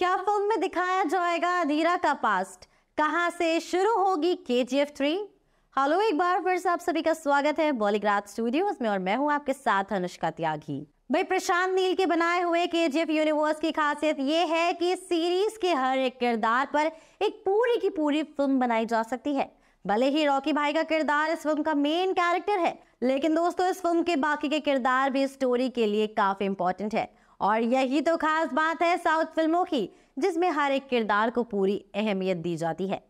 क्या फिल्म में दिखाया जाएगा अधीरा का पास्ट कहां से शुरू होगी के जी एफ थ्री हेलो एक बार फिर से आप सभी का स्वागत है बॉलीग्राफ स्टूडियोज में और मैं हूं आपके साथ अनुष्का त्यागी भाई प्रशांत नील के बनाए हुए के जी एफ यूनिवर्स की खासियत ये है कि सीरीज के हर एक किरदार पर एक पूरी की पूरी फिल्म बनाई जा सकती है भले ही रॉकी भाई का किरदार इस फिल्म का मेन कैरेक्टर है लेकिन दोस्तों इस फिल्म के बाकी के किरदार भी स्टोरी के लिए काफी इंपॉर्टेंट है और यही तो खास बात है साउथ फिल्मों की जिसमें हर एक किरदार को पूरी अहमियत दी जाती है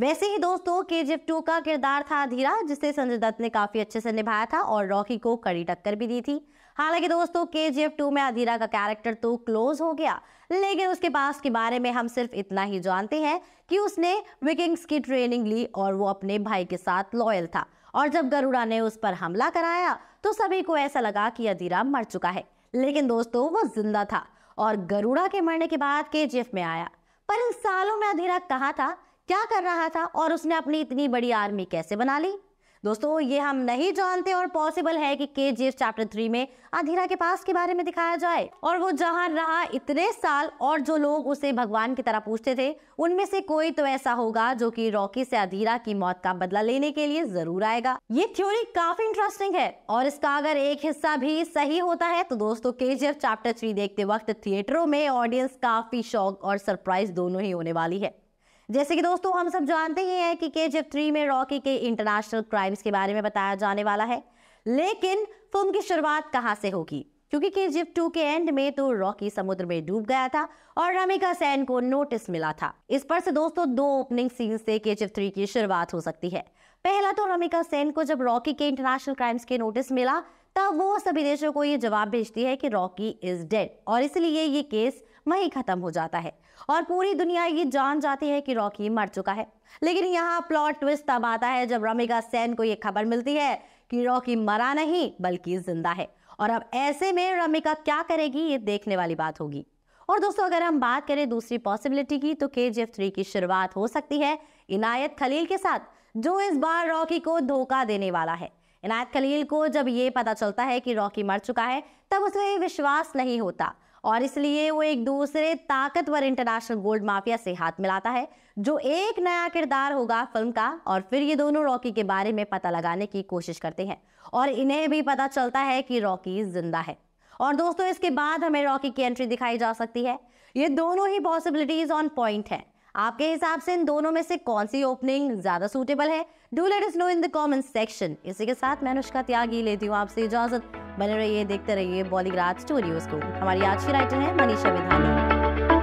वैसे ही दोस्तों के जी टू का किरदार था अधीरा जिसे संजय दत्त ने काफी अच्छे से निभाया था और रॉकी को कड़ी टक्कर भी दी थी हालांकि दोस्तों के जी एफ टू में अधीरा का कैरेक्टर तो क्लोज हो गया लेकिन उसके पास के बारे में हम सिर्फ इतना ही जानते हैं कि उसने विकिंग्स की ट्रेनिंग ली और वो अपने भाई के साथ लॉयल था और जब गरुड़ा ने उस पर हमला कराया तो सभी को ऐसा लगा कि अधीरा मर चुका है लेकिन दोस्तों वो जिंदा था और गरुड़ा के मरने के बाद के जेफ में आया पर इन सालों में अधेरा कहा था क्या कर रहा था और उसने अपनी इतनी बड़ी आर्मी कैसे बना ली दोस्तों ये हम नहीं जानते और पॉसिबल है कि के जी एफ चैप्टर थ्री में अधीरा के पास के बारे में दिखाया जाए और वो जहाँ रहा इतने साल और जो लोग उसे भगवान की तरह पूछते थे उनमें से कोई तो ऐसा होगा जो कि रॉकी से अधीरा की मौत का बदला लेने के लिए जरूर आएगा ये थ्योरी काफी इंटरेस्टिंग है और इसका अगर एक हिस्सा भी सही होता है तो दोस्तों के जी एफ चैप्टर थ्री देखते वक्त थिएटरों में ऑडियंस काफी शौक और सरप्राइज दोनों ही होने वाली है जैसे कि दोस्तों हम सब जानते ही हैं कि के जी थ्री में रॉकी के इंटरनेशनल क्राइम्स के बारे में बताया जाने वाला है लेकिन फिल्म की शुरुआत कहाँ से होगी क्योंकि के जी टू के एंड में तो रॉकी समुद्र में डूब गया था और रमिका सेन को नोटिस मिला था इस पर से दोस्तों दो ओपनिंग सीन से के जी थ्री की शुरुआत हो सकती है पहला तो रमिका सेन को जब रॉकी के इंटरनेशनल क्राइम्स के नोटिस मिला तब वो सभी देशों को ये जवाब भेजती है कि रॉकी इज डेड और इसलिए ये केस वहीं खत्म हो जाता है और पूरी दुनिया ये जान जाती है कि रॉकी मर चुका है लेकिन यहाँ प्लॉट ट्विस्ट तब आता है जब रमिका सेन को ये खबर मिलती है कि रॉकी मरा नहीं बल्कि जिंदा है और अब ऐसे में रमिका क्या करेगी ये देखने वाली बात होगी और दोस्तों अगर हम बात करें दूसरी पॉसिबिलिटी की तो के जी एफ थ्री की शुरुआत हो सकती है इनायत खलील के साथ जो इस बार रॉकी को धोखा देने वाला है इनायत खलील को जब ये पता चलता है कि रॉकी मर चुका है तब उसे विश्वास नहीं होता और इसलिए वो एक दूसरे ताकतवर इंटरनेशनल गोल्ड माफिया से हाथ मिलाता है जो एक नया किरदार होगा फिल्म का और फिर ये दोनों रॉकी के बारे में पता लगाने की कोशिश करते हैं और इन्हें भी पता चलता है कि रॉकी जिंदा है और दोस्तों इसके बाद हमें रॉकी की एंट्री दिखाई जा सकती है ये दोनों ही पॉसिबिलिटीज ऑन पॉइंट है आपके हिसाब से इन दोनों में से कौन सी ओपनिंग ज्यादा सूटेबल है do let us know in the comment section इसी के साथ मैं अनुष्का त्यागी लेती हूँ आपसे इजाजत बने रहिए देखते रहिए बॉलीग्राज स्टोरीज को हमारी आज की राइटर है मनीषा विधानी